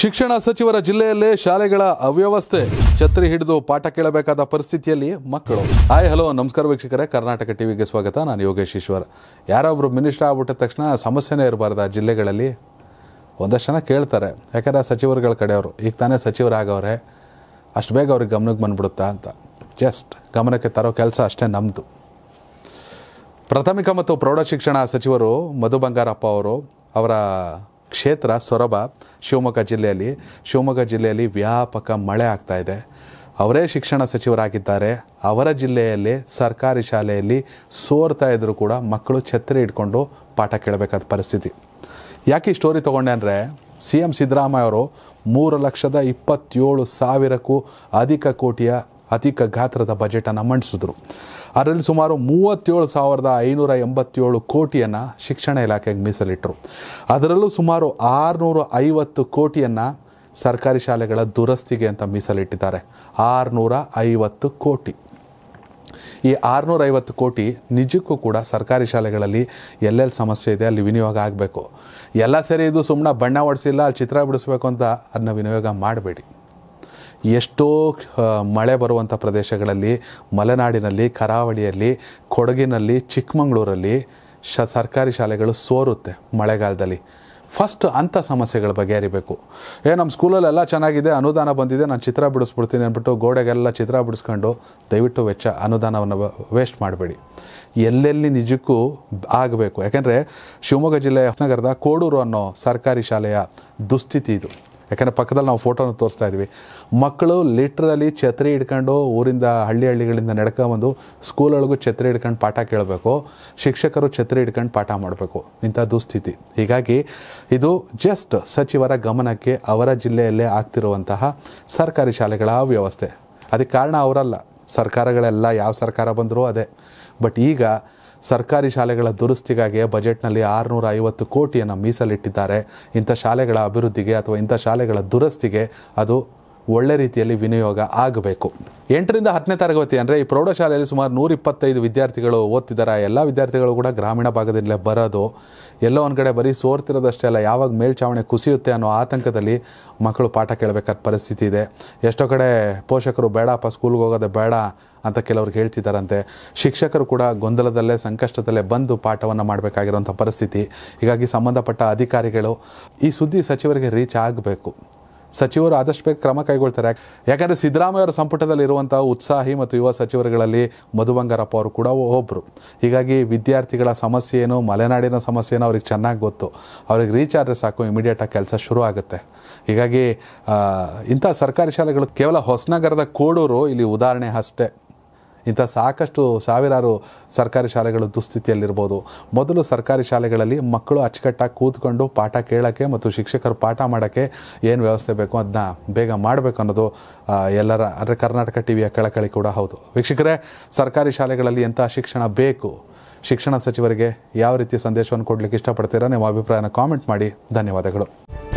ಶಿಕ್ಷಣ ಸಚಿವರ ಜಿಲ್ಲೆಯಲ್ಲೇ ಶಾಲೆಗಳ ಅವ್ಯವಸ್ಥೆ ಛತ್ರಿ ಹಿಡಿದು ಪಾಠ ಕೇಳಬೇಕಾದ ಪರಿಸ್ಥಿತಿಯಲ್ಲಿ ಮಕ್ಕಳು ಹಾಯ್ ಹಲೋ ನಮಸ್ಕಾರ ವೀಕ್ಷಕರೇ ಕರ್ನಾಟಕ ಟಿವಿಗೆ ಸ್ವಾಗತ ನಾನು ಯೋಗೇಶ್ ಈಶ್ವರ್ ಯಾರೊಬ್ಬರು ಮಿನಿಸ್ಟರ್ ಆಗ್ಬಿಟ್ಟ ತಕ್ಷಣ ಸಮಸ್ಯೆನೇ ಇರಬಾರ್ದು ಆ ಜಿಲ್ಲೆಗಳಲ್ಲಿ ಒಂದಷ್ಟು ಜನ ಕೇಳ್ತಾರೆ ಯಾಕಂದರೆ ಸಚಿವರುಗಳ ಕಡೆಯವರು ಈಗ ತಾನೇ ಸಚಿವರಾಗವ್ರೆ ಅಷ್ಟು ಬೇಗ ಅವ್ರಿಗೆ ಗಮನಕ್ಕೆ ಬಂದ್ಬಿಡುತ್ತಾ ಅಂತ ಜಸ್ಟ್ ಗಮನಕ್ಕೆ ತರೋ ಕೆಲಸ ಅಷ್ಟೇ ನಮ್ಮದು ಪ್ರಾಥಮಿಕ ಮತ್ತು ಪ್ರೌಢಶಿಕ್ಷಣ ಸಚಿವರು ಮಧು ಬಂಗಾರಪ್ಪ ಅವರು ಅವರ ಕ್ಷೇತ್ರ ಸೊರಬ ಶಿವಮೊಗ್ಗ ಜಿಲ್ಲೆಯಲ್ಲಿ ಶಿವಮೊಗ್ಗ ಜಿಲ್ಲೆಯಲ್ಲಿ ವ್ಯಾಪಕ ಮಳೆ ಆಗ್ತಾ ಇದೆ ಅವರೇ ಶಿಕ್ಷಣ ಸಚಿವರಾಗಿದ್ದಾರೆ ಅವರ ಜಿಲ್ಲೆಯಲ್ಲಿ ಸರ್ಕಾರಿ ಶಾಲೆಯಲ್ಲಿ ಸೋರ್ತಾ ಇದ್ದರೂ ಕೂಡ ಮಕ್ಕಳು ಛತ್ರಿ ಇಟ್ಕೊಂಡು ಪಾಠ ಕೇಳಬೇಕಾದ ಪರಿಸ್ಥಿತಿ ಯಾಕೆ ಈ ಸ್ಟೋರಿ ತೊಗೊಂಡೆ ಅಂದರೆ ಸಿ ಎಂ ಸಿದ್ದರಾಮಯ್ಯ ಅವರು ಮೂರು ಲಕ್ಷದ ಇಪ್ಪತ್ತೇಳು ಸಾವಿರಕ್ಕೂ ಅಧಿಕ ಕೋಟಿಯ ಅಧಿಕ ಗಾತ್ರದ ಬಜೆಟನ್ನು ಮಂಡಿಸಿದ್ರು ಅದರಲ್ಲಿ ಸುಮಾರು ಮೂವತ್ತೇಳು ಸಾವಿರದ ಐನೂರ ಎಂಬತ್ತೇಳು ಕೋಟಿಯನ್ನು ಶಿಕ್ಷಣ ಇಲಾಖೆಗೆ ಮೀಸಲಿಟ್ಟರು ಅದರಲ್ಲೂ ಸುಮಾರು ಆರುನೂರ ಐವತ್ತು ಕೋಟಿಯನ್ನು ಸರ್ಕಾರಿ ಶಾಲೆಗಳ ದುರಸ್ತಿಗೆ ಅಂತ ಮೀಸಲಿಟ್ಟಿದ್ದಾರೆ ಆರುನೂರ ಐವತ್ತು ಕೋಟಿ ಈ ಐವತ್ತು ಕೋಟಿ ನಿಜಕ್ಕೂ ಕೂಡ ಸರ್ಕಾರಿ ಶಾಲೆಗಳಲ್ಲಿ ಎಲ್ಲೆಲ್ಲಿ ಸಮಸ್ಯೆ ಇದೆ ಅಲ್ಲಿ ವಿನಿಯೋಗ ಆಗಬೇಕು ಎಲ್ಲ ಸರಿ ಇದು ಸುಮ್ಮನೆ ಬಣ್ಣ ಹೊಡಿಸಿಲ್ಲ ಅಲ್ಲಿ ಚಿತ್ರ ಬಿಡಿಸ್ಬೇಕು ಅಂತ ಅದನ್ನ ವಿನಿಯೋಗ ಮಾಡಬೇಡಿ ಎಷ್ಟೋ ಮಳೆ ಬರುವಂಥ ಪ್ರದೇಶಗಳಲ್ಲಿ ಮಲೆನಾಡಿನಲ್ಲಿ ಕರಾವಳಿಯಲ್ಲಿ ಕೊಡಗಿನಲ್ಲಿ ಚಿಕ್ಕಮಗಳೂರಲ್ಲಿ ಶ ಸರ್ಕಾರಿ ಶಾಲೆಗಳು ಸೋರುತ್ತೆ ಮಳೆಗಾಲದಲ್ಲಿ ಫಸ್ಟ್ ಅಂಥ ಸಮಸ್ಯೆಗಳ ಬಗೆಹರಿಬೇಕು ಏ ನಮ್ಮ ಸ್ಕೂಲಲ್ಲೆಲ್ಲ ಚೆನ್ನಾಗಿದೆ ಅನುದಾನ ಬಂದಿದೆ ನಾನು ಚಿತ್ರ ಬಿಡಿಸ್ಬಿಡ್ತೀನಿ ಅಂದ್ಬಿಟ್ಟು ಗೋಡೆಗೆಲ್ಲ ಚಿತ್ರ ಬಿಡಿಸ್ಕೊಂಡು ದಯವಿಟ್ಟು ವೆಚ್ಚ ಅನುದಾನವನ್ನು ವೇಸ್ಟ್ ಮಾಡಬೇಡಿ ಎಲ್ಲೆಲ್ಲಿ ನಿಜಕ್ಕೂ ಆಗಬೇಕು ಯಾಕೆಂದರೆ ಶಿವಮೊಗ್ಗ ಜಿಲ್ಲೆಯ ನಗರದ ಕೋಡೂರು ಅನ್ನೋ ಸರ್ಕಾರಿ ಶಾಲೆಯ ದುಸ್ಥಿತಿ ಇದು ಯಾಕಂದರೆ ಪಕ್ಕದಲ್ಲಿ ನಾವು ಫೋಟೋನ ತೋರಿಸ್ತಾ ಇದ್ವಿ ಮಕ್ಕಳು ಲಿಟ್ರಲಿ ಛತ್ರಿ ಹಿಡ್ಕೊಂಡು ಊರಿಂದ ಹಳ್ಳಿ ಹಳ್ಳಿಗಳಿಂದ ಸ್ಕೂಲ್ ಸ್ಕೂಲೊಳಗೂ ಛತ್ರಿ ಹಿಡ್ಕೊಂಡು ಪಾಠ ಕೇಳಬೇಕು ಶಿಕ್ಷಕರು ಛತ್ರಿ ಹಿಡ್ಕೊಂಡು ಪಾಠ ಮಾಡಬೇಕು ಇಂಥ ದುಸ್ಥಿತಿ ಹೀಗಾಗಿ ಇದು ಜಸ್ಟ್ ಸಚಿವರ ಗಮನಕ್ಕೆ ಅವರ ಜಿಲ್ಲೆಯಲ್ಲೇ ಆಗ್ತಿರುವಂತಹ ಸರ್ಕಾರಿ ಶಾಲೆಗಳ ವ್ಯವಸ್ಥೆ ಅದಕ್ಕೆ ಕಾರಣ ಅವರಲ್ಲ ಸರ್ಕಾರಗಳೆಲ್ಲ ಯಾವ ಸರ್ಕಾರ ಬಂದರೂ ಅದೇ ಬಟ್ ಈಗ ಸರ್ಕಾರಿ ಶಾಲೆಗಳ ದುರಸ್ತಿಗಾಗಿ ಬಜೆಟ್ನಲ್ಲಿ ಆರುನೂರ ಐವತ್ತು ಕೋಟಿಯನ್ನು ಮೀಸಲಿಟ್ಟಿದ್ದಾರೆ ಇಂಥ ಶಾಲೆಗಳ ಅಭಿವೃದ್ಧಿಗೆ ಅಥವಾ ಇಂಥ ಶಾಲೆಗಳ ದುರಸ್ತಿಗೆ ಅದು ಒಳ್ಳೆ ರೀತಿಯಲ್ಲಿ ವಿನಿಯೋಗ ಆಗಬೇಕು ಎಂಟರಿಂದ ಹತ್ತನೇ ತರಗತಿ ಅಂದರೆ ಈ ಪ್ರೌಢಶಾಲೆಯಲ್ಲಿ ಸುಮಾರು ನೂರಿಪ್ಪತ್ತೈದು ವಿದ್ಯಾರ್ಥಿಗಳು ಓದ್ತಿದ್ದಾರೆ ಎಲ್ಲ ವಿದ್ಯಾರ್ಥಿಗಳು ಕೂಡ ಗ್ರಾಮೀಣ ಭಾಗದಿಂದಲೇ ಬರೋದು ಎಲ್ಲೋ ಒಂದು ಕಡೆ ಬರೀ ಸೋರ್ತಿರೋದಷ್ಟೇ ಅಲ್ಲ ಯಾವಾಗ ಮೇಲ್ಛಾವಣೆ ಕುಸಿಯುತ್ತೆ ಅನ್ನೋ ಆತಂಕದಲ್ಲಿ ಮಕ್ಕಳು ಪಾಠ ಕೇಳಬೇಕಾದ ಪರಿಸ್ಥಿತಿ ಇದೆ ಎಷ್ಟೋ ಕಡೆ ಪೋಷಕರು ಬೇಡಪ್ಪ ಸ್ಕೂಲ್ಗೆ ಹೋಗೋದೇ ಬೇಡ ಅಂತ ಕೆಲವ್ರಿಗೆ ಹೇಳ್ತಿದ್ದಾರಂತೆ ಶಿಕ್ಷಕರು ಕೂಡ ಗೊಂದಲದಲ್ಲೇ ಸಂಕಷ್ಟದಲ್ಲೇ ಬಂದು ಪಾಠವನ್ನು ಮಾಡಬೇಕಾಗಿರುವಂಥ ಪರಿಸ್ಥಿತಿ ಹೀಗಾಗಿ ಸಂಬಂಧಪಟ್ಟ ಅಧಿಕಾರಿಗಳು ಈ ಸುದ್ದಿ ಸಚಿವರಿಗೆ ರೀಚ್ ಆಗಬೇಕು ಸಚಿವರು ಆದಷ್ಟು ಬೇಗ ಕ್ರಮ ಕೈಗೊಳ್ತಾರೆ ಯಾಕಂದರೆ ಸಿದ್ದರಾಮಯ್ಯ ಅವರ ಸಂಪುಟದಲ್ಲಿ ಇರುವಂಥ ಉತ್ಸಾಹಿ ಮತ್ತು ಯುವ ಸಚಿವರುಗಳಲ್ಲಿ ಮಧು ಬಂಗಾರಪ್ಪ ಅವರು ಕೂಡ ಒಬ್ಬರು ಹೀಗಾಗಿ ವಿದ್ಯಾರ್ಥಿಗಳ ಸಮಸ್ಯೆ ಏನು ಮಲೆನಾಡಿನ ಸಮಸ್ಯೆ ಏನು ಅವ್ರಿಗೆ ಚೆನ್ನಾಗಿ ಗೊತ್ತು ಅವ್ರಿಗೆ ರೀಚ್ ಆದರೆ ಸಾಕು ಇಮಿಡಿಯೇಟಾಗಿ ಕೆಲಸ ಶುರು ಆಗುತ್ತೆ ಹೀಗಾಗಿ ಇಂಥ ಸರ್ಕಾರಿ ಶಾಲೆಗಳು ಕೇವಲ ಹೊಸನಗರದ ಕೋಡೂರು ಇಲ್ಲಿ ಉದಾಹರಣೆ ಅಷ್ಟೇ ಇಂಥ ಸಾಕಷ್ಟು ಸಾವಿರಾರು ಸರ್ಕಾರಿ ಶಾಲೆಗಳು ದುಸ್ಥಿತಿಯಲ್ಲಿರ್ಬೋದು ಮೊದಲು ಸರ್ಕಾರಿ ಶಾಲೆಗಳಲ್ಲಿ ಮಕ್ಕಳು ಅಚ್ಚುಕಟ್ಟಾಗಿ ಕೂತ್ಕೊಂಡು ಪಾಠ ಕೇಳೋಕ್ಕೆ ಮತ್ತು ಶಿಕ್ಷಕರು ಪಾಠ ಮಾಡೋಕ್ಕೆ ಏನು ವ್ಯವಸ್ಥೆ ಬೇಕು ಅದನ್ನ ಬೇಗ ಮಾಡಬೇಕು ಅನ್ನೋದು ಎಲ್ಲರ ಅಂದರೆ ಕರ್ನಾಟಕ ಟಿ ವಿಯ ಕಳಕಳಿ ಕೂಡ ಹೌದು ವೀಕ್ಷಕರೇ ಸರ್ಕಾರಿ ಶಾಲೆಗಳಲ್ಲಿ ಎಂಥ ಶಿಕ್ಷಣ ಬೇಕು ಶಿಕ್ಷಣ ಸಚಿವರಿಗೆ ಯಾವ ರೀತಿಯ ಸಂದೇಶವನ್ನು ಕೊಡಲಿಕ್ಕೆ ಇಷ್ಟಪಡ್ತೀರಾ ನಿಮ್ಮ ಅಭಿಪ್ರಾಯನ ಕಾಮೆಂಟ್ ಮಾಡಿ ಧನ್ಯವಾದಗಳು